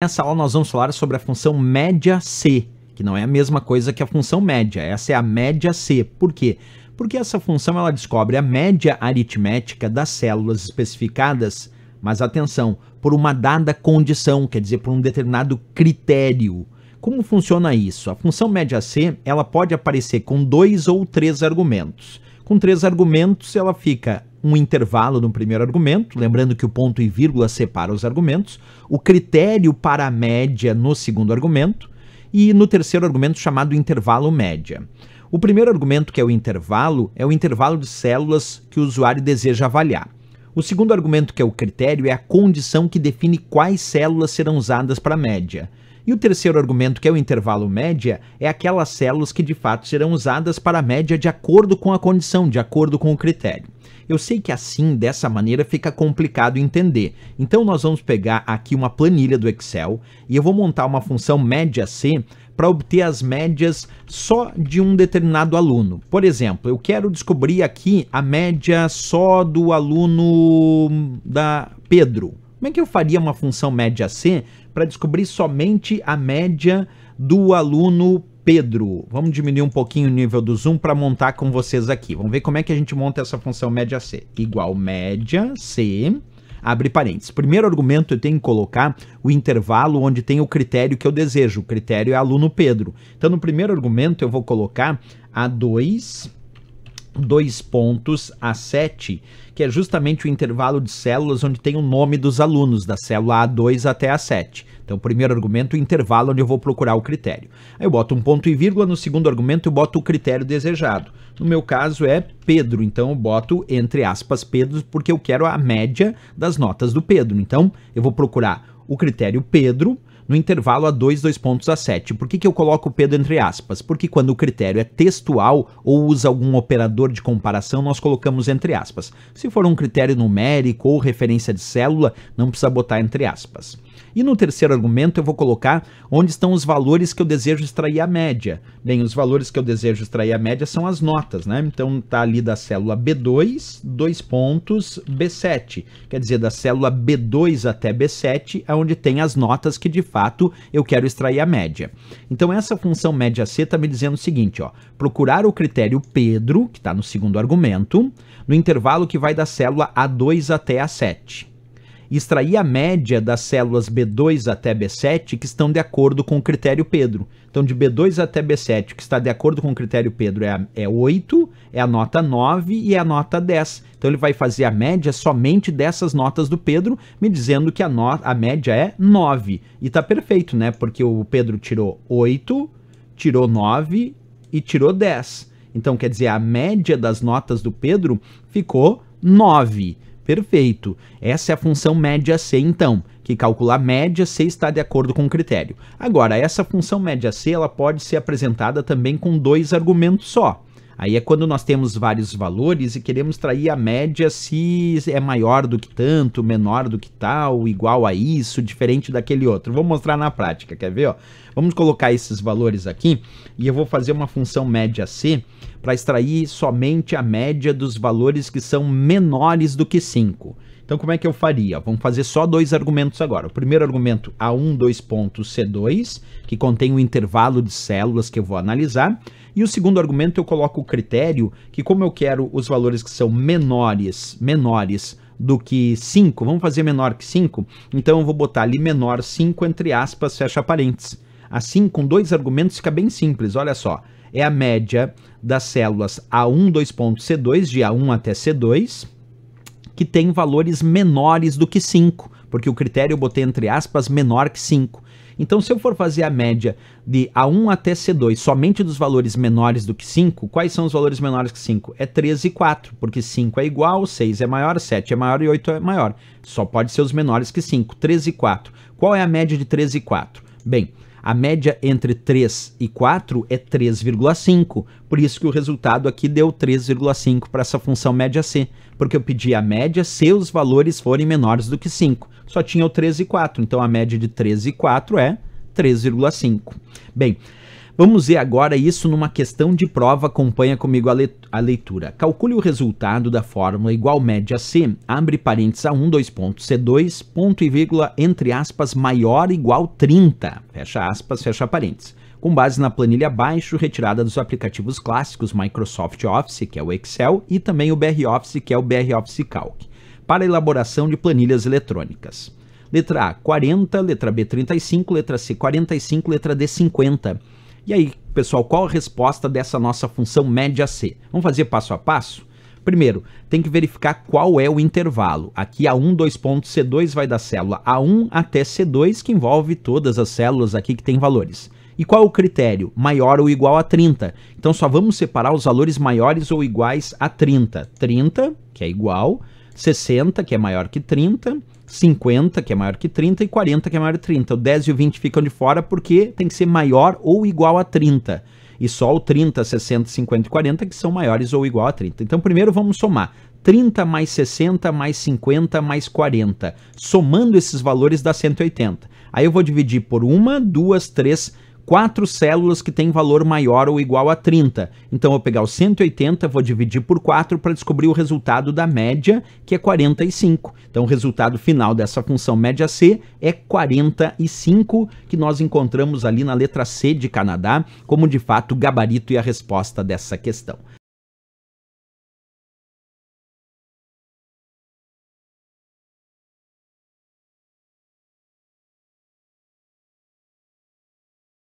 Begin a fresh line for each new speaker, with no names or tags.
Nessa aula nós vamos falar sobre a função média C, que não é a mesma coisa que a função média, essa é a média C. Por quê? Porque essa função ela descobre a média aritmética das células especificadas, mas atenção, por uma dada condição, quer dizer, por um determinado critério. Como funciona isso? A função média C ela pode aparecer com dois ou três argumentos. Com três argumentos ela fica um intervalo no primeiro argumento, lembrando que o ponto e vírgula separa os argumentos, o critério para a média no segundo argumento e no terceiro argumento chamado intervalo média. O primeiro argumento, que é o intervalo, é o intervalo de células que o usuário deseja avaliar. O segundo argumento, que é o critério, é a condição que define quais células serão usadas para a média. E o terceiro argumento, que é o intervalo média, é aquelas células que de fato serão usadas para a média de acordo com a condição, de acordo com o critério. Eu sei que assim, dessa maneira, fica complicado entender. Então nós vamos pegar aqui uma planilha do Excel e eu vou montar uma função média C para obter as médias só de um determinado aluno. Por exemplo, eu quero descobrir aqui a média só do aluno da Pedro. Como é que eu faria uma função média C para descobrir somente a média do aluno Pedro? Vamos diminuir um pouquinho o nível do zoom para montar com vocês aqui. Vamos ver como é que a gente monta essa função média C. Igual média C, abre parênteses. Primeiro argumento, eu tenho que colocar o intervalo onde tem o critério que eu desejo. O critério é aluno Pedro. Então, no primeiro argumento, eu vou colocar A2 dois pontos A7, que é justamente o intervalo de células onde tem o nome dos alunos, da célula A2 até A7. Então, primeiro argumento, o intervalo onde eu vou procurar o critério. Aí eu boto um ponto e vírgula, no segundo argumento eu boto o critério desejado. No meu caso é Pedro, então eu boto entre aspas Pedro, porque eu quero a média das notas do Pedro. Então, eu vou procurar o critério Pedro, no intervalo a 2, 2 pontos a 7. Por que, que eu coloco o Pedro entre aspas? Porque quando o critério é textual ou usa algum operador de comparação, nós colocamos entre aspas. Se for um critério numérico ou referência de célula, não precisa botar entre aspas. E no terceiro argumento eu vou colocar onde estão os valores que eu desejo extrair a média. Bem, os valores que eu desejo extrair a média são as notas, né? Então tá ali da célula B2, dois pontos, B7. Quer dizer, da célula B2 até B7 é onde tem as notas que de fato eu quero extrair a média. Então essa função média C está me dizendo o seguinte, ó, procurar o critério Pedro, que está no segundo argumento, no intervalo que vai da célula A2 até A7 e extrair a média das células B2 até B7 que estão de acordo com o critério Pedro. Então, de B2 até B7, que está de acordo com o critério Pedro, é, é 8, é a nota 9 e é a nota 10. Então, ele vai fazer a média somente dessas notas do Pedro, me dizendo que a, not a média é 9. E está perfeito, né? Porque o Pedro tirou 8, tirou 9 e tirou 10. Então, quer dizer, a média das notas do Pedro ficou 9. Perfeito. Essa é a função média C, então, que calcula a média C está de acordo com o critério. Agora, essa função média C ela pode ser apresentada também com dois argumentos só. Aí é quando nós temos vários valores e queremos trair a média se é maior do que tanto, menor do que tal, igual a isso, diferente daquele outro. Vou mostrar na prática, quer ver? Ó? Vamos colocar esses valores aqui e eu vou fazer uma função média C para extrair somente a média dos valores que são menores do que 5. Então, como é que eu faria? Vamos fazer só dois argumentos agora. O primeiro argumento, A1, 2.C2, que contém o um intervalo de células que eu vou analisar. E o segundo argumento, eu coloco o critério que, como eu quero os valores que são menores, menores do que 5, vamos fazer menor que 5? Então, eu vou botar ali menor 5, entre aspas, fecha parênteses. Assim, com dois argumentos, fica bem simples, olha só. É a média das células A1, 2.C2, de A1 até C2, que tem valores menores do que 5, porque o critério eu botei entre aspas menor que 5. Então, se eu for fazer a média de A1 até C2 somente dos valores menores do que 5, quais são os valores menores que 5? É 13 e 4, porque 5 é igual, 6 é maior, 7 é maior e 8 é maior. Só pode ser os menores que 5, 13 e 4. Qual é a média de 13 e 4? Bem, a média entre 3 e 4 é 3,5, por isso que o resultado aqui deu 3,5 para essa função média C, porque eu pedi a média se os valores forem menores do que 5. Só tinha o 3 e 4, então a média de 3 e 4 é 3,5. Bem, Vamos ver agora isso numa questão de prova, acompanha comigo a, leitura. Calcule o resultado da fórmula igual média C, abre parênteses A1, dois pontos, C2, ponto e vírgula, entre aspas, maior igual 30, fecha aspas, fecha parênteses. Com base na planilha abaixo, retirada dos aplicativos clássicos Microsoft Office, que é o Excel, e também o BR Office, que é o BR Office Calc, para elaboração de planilhas eletrônicas. Letra A, 40, letra B, 35, letra C, 45, letra D, 50. E aí, pessoal, qual a resposta dessa nossa função média C? Vamos fazer passo a passo? Primeiro, tem que verificar qual é o intervalo. Aqui A1, 2 pontos, C2 vai da célula A1 até C2, que envolve todas as células aqui que têm valores. E qual é o critério? Maior ou igual a 30. Então só vamos separar os valores maiores ou iguais a 30. 30, que é igual, 60, que é maior que 30, 50, que é maior que 30, e 40, que é maior que 30. O 10 e o 20 ficam de fora porque tem que ser maior ou igual a 30. E só o 30, 60, 50 e 40 que são maiores ou igual a 30. Então, primeiro vamos somar. 30 mais 60 mais 50 mais 40. Somando esses valores dá 180. Aí eu vou dividir por 1, 2, 3, quatro células que têm valor maior ou igual a 30. Então eu vou pegar o 180, vou dividir por 4 para descobrir o resultado da média, que é 45. Então o resultado final dessa função média C é 45, que nós encontramos ali na letra C de Canadá, como de fato o gabarito e a resposta dessa questão.